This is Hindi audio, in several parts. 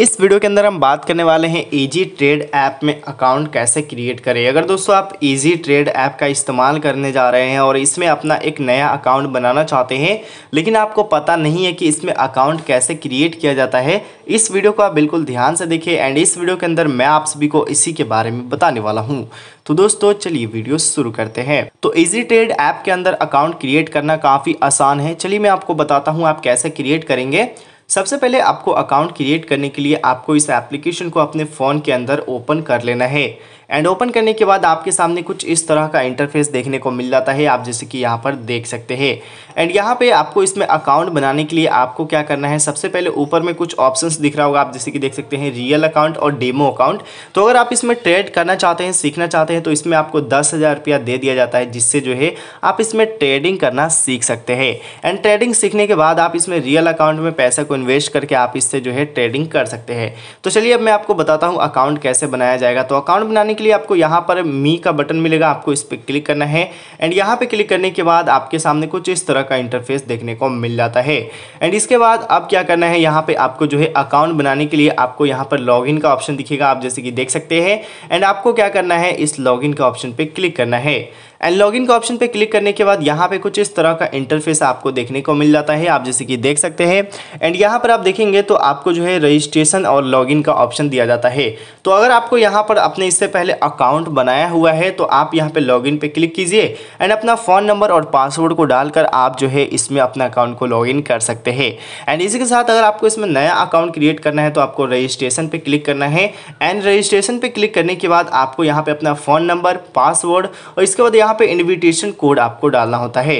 इस वीडियो के अंदर हम बात करने वाले हैं ईजी ट्रेड ऐप में अकाउंट कैसे क्रिएट करें अगर दोस्तों आप ईजी ट्रेड ऐप का इस्तेमाल करने जा रहे हैं और इसमें अपना एक नया अकाउंट बनाना चाहते हैं लेकिन आपको पता नहीं है कि इसमें अकाउंट कैसे क्रिएट किया जाता है इस वीडियो को आप बिल्कुल ध्यान से देखिए एंड इस वीडियो के अंदर मैं आप सभी को इसी के बारे में बताने वाला हूँ तो दोस्तों चलिए वीडियो शुरू करते हैं तो ईजी ट्रेड ऐप के अंदर अकाउंट क्रिएट करना काफ़ी आसान है चलिए मैं आपको बताता हूँ आप कैसे क्रिएट करेंगे सबसे पहले आपको अकाउंट क्रिएट करने के लिए आपको इस एप्लीकेशन को अपने फ़ोन के अंदर ओपन कर लेना है एंड ओपन करने के बाद आपके सामने कुछ इस तरह का इंटरफेस देखने को मिल जाता है आप जैसे कि यहाँ पर देख सकते हैं एंड यहाँ पे आपको इसमें अकाउंट बनाने के लिए आपको क्या करना है सबसे पहले ऊपर में कुछ ऑप्शंस दिख रहा होगा आप जैसे कि देख सकते हैं रियल अकाउंट और डेमो अकाउंट तो अगर आप इसमें ट्रेड करना चाहते हैं सीखना चाहते हैं तो इसमें आपको दस रुपया दे दिया जाता है जिससे जो है आप इसमें ट्रेडिंग करना सीख सकते हैं एंड ट्रेडिंग सीखने के बाद आप इसमें रियल अकाउंट में पैसा को इन्वेस्ट करके आप इससे जो है ट्रेडिंग कर सकते हैं तो चलिए अब मैं आपको बताता हूँ अकाउंट कैसे बनाया जाएगा तो अकाउंट बनाने के लिए आपको यहाँ पर मी का बटन मिलेगा आपको इस पर क्लिक करना है एंड यहाँ पे क्लिक करने के बाद आपके सामने कुछ इस तरह का इंटरफेस देखने को मिल जाता है एंड इसके बाद अब क्या करना है यहाँ पे आपको जो है अकाउंट बनाने के लिए आपको यहाँ पर लॉग का ऑप्शन दिखेगा आप जैसे कि देख सकते हैं एंड आपको क्या करना है इस लॉग का ऑप्शन पर क्लिक करना है एंड लॉगिन का ऑप्शन पे क्लिक करने के बाद यहाँ पे कुछ इस तरह का इंटरफेस आपको देखने को मिल जाता है आप जैसे कि देख सकते हैं एंड यहाँ पर आप देखेंगे तो आपको जो है रजिस्ट्रेशन और लॉगिन का ऑप्शन दिया जाता है तो अगर आपको यहाँ पर अपने इससे पहले अकाउंट बनाया हुआ है तो आप यहाँ पे लॉगिन पे क्लिक कीजिए एंड अपना फ़ोन नंबर और पासवर्ड को डालकर आप जो है इसमें अपना अकाउंट को इन कर सकते हैं एंड इसी के साथ अगर आपको इसमें नया अकाउंट क्रिएट करना है तो आपको रजिस्ट्रेशन पर क्लिक करना है एंड रजिस्ट्रेशन पर क्लिक करने के बाद आपको यहाँ पर अपना फ़ोन नंबर पासवर्ड और इसके बाद यहाँ यहाँ पे इनविटेशन कोड आपको डालना होता है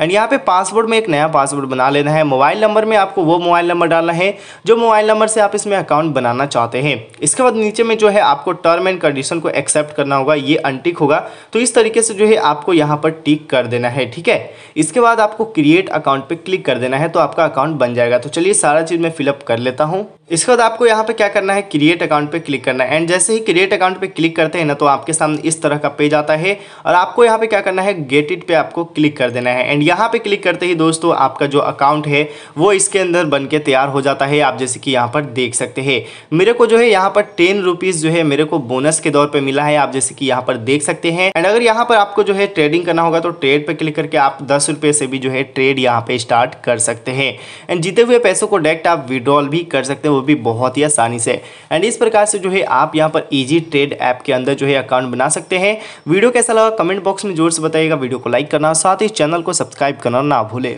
एंड यहाँ पे पासवर्ड में एक नया पासवर्ड बना लेना है मोबाइल नंबर में आपको वो मोबाइल नंबर डालना है जो मोबाइल नंबर से आप इसमें अकाउंट बनाना चाहते हैं इसके बाद नीचे में जो है आपको टर्म एंड कंडीशन को एक्सेप्ट करना होगा ये अनटिक होगा तो इस तरीके से जो है आपको यहाँ पर टिक कर देना है ठीक है इसके बाद आपको क्रिएट अकाउंट पर क्लिक कर देना है तो आपका अकाउंट बन जाएगा तो चलिए सारा चीज़ मैं फिलअप कर लेता हूँ इसके बाद आपको यहाँ पे क्या करना है क्रिएट अकाउंट पे क्लिक करना है एंड जैसे ही क्रिएट अकाउंट पे क्लिक करते हैं ना तो आपके सामने इस तरह का पेज आता है और आपको यहाँ पे क्या करना है गेट इट पे आपको क्लिक कर देना है एंड यहाँ पे क्लिक करते ही दोस्तों आपका जो अकाउंट है वो इसके अंदर बन के तैयार हो जाता है आप जैसे कि यहाँ पर देख सकते हैं मेरे को जो है यहाँ पर टेन रुपीज़ जो है मेरे को बोनस के तौर पर मिला है आप जैसे कि यहाँ पर देख सकते हैं एंड अगर यहाँ पर आपको जो है ट्रेडिंग करना होगा तो ट्रेड पर क्लिक करके आप दस से भी जो है ट्रेड यहाँ पर स्टार्ट कर सकते हैं एंड जीते हुए पैसों को डायरेक्ट आप विड्रॉल भी कर सकते हो भी बहुत ही आसानी से एंड इस प्रकार से जो है आप यहाँ पर ईजी ट्रेड ऐप के अंदर जो है अकाउंट बना सकते हैं वीडियो कैसा लगा कमेंट बॉक्स में जोर से बताइएगा वीडियो को लाइक करना साथ ही चैनल को सब्सक्राइब करना ना भूले